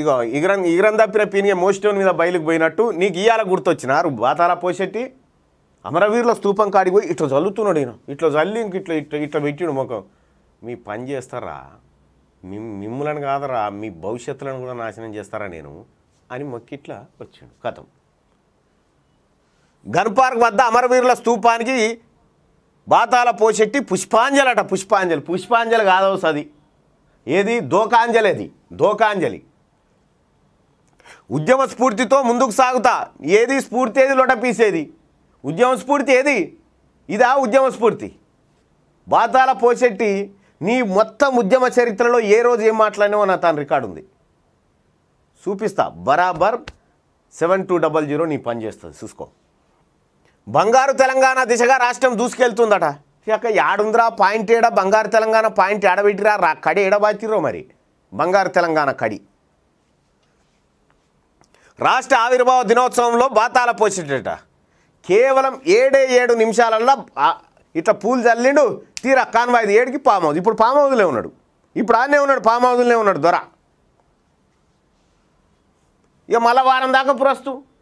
ఇగో ఇగరం ఇగరం తప్పిన పీనియ మోస్టోన్ మీద బయలుకు పోయినట్టు నీకు ఇయ్యాల గుర్తొచ్చినారు బాతాల పోషెట్టి అమరవీరుల స్తూపం కాడిపోయి ఇట్లా చల్లుతున్నాడు ఈయన ఇట్లా చల్లి ఇంక ఇట్లా ఇట్లా ఇట్లా పెట్టిడు మొఖం మీ పని చేస్తారా మిమ్ మిమ్మలను కాదరా మీ భవిష్యత్తులను కూడా నాశనం చేస్తారా నేను అని మొక్కిట్లా వచ్చాడు కథం గన్ పార్క్ వద్ద అమరవీరుల స్తూపానికి బాతాల పుష్పాంజలి అట పుష్పాంజలి పుష్పాంజలి కాదవసది ఏది దోకాంజలి అది దోకాంజలి ఉద్యమ స్ఫూర్తితో ముందుకు సాగుతా ఏది స్ఫూర్తి ఏది లొటపీసేది ఉద్యమ స్ఫూర్తి ఏది ఇదా ఉద్యమ స్ఫూర్తి బాతాల పోసెట్టి నీ మొత్తం ఉద్యమ చరిత్రలో ఏ రోజు ఏం మాట్లాడినావో నా తాను రికార్డు ఉంది చూపిస్తా బరాబర్ సెవెన్ టూ డబల్ జీరో నీ పని చేస్తుంది చూసుకో బంగారు తెలంగాణ దిశగా రాష్ట్రం దూసుకెళ్తుందట ఇక యాడుందిరా పాయింట్ ఏడా బంగారు తెలంగాణ పాయింట్ ఏడబెట్టిరా రా కడి ఏడబాతిరో మరి బంగారు తెలంగాణ కడి రాష్ట్ర ఆవిర్భావ దినోత్సవంలో బాతాల పోసేటట కేవలం ఏడే ఏడు నిమిషాలల్లో ఇట్లా పూలు చల్లిండు తీరా కాన్వాయిది ఏడికి పామౌజు ఇప్పుడు పామౌదులే ఉన్నాడు ఇప్పుడు ఆయనే ఉన్నాడు పామ్ ఉన్నాడు దొర ఇక మళ్ళా వారం దాకా ప్రస్తుతం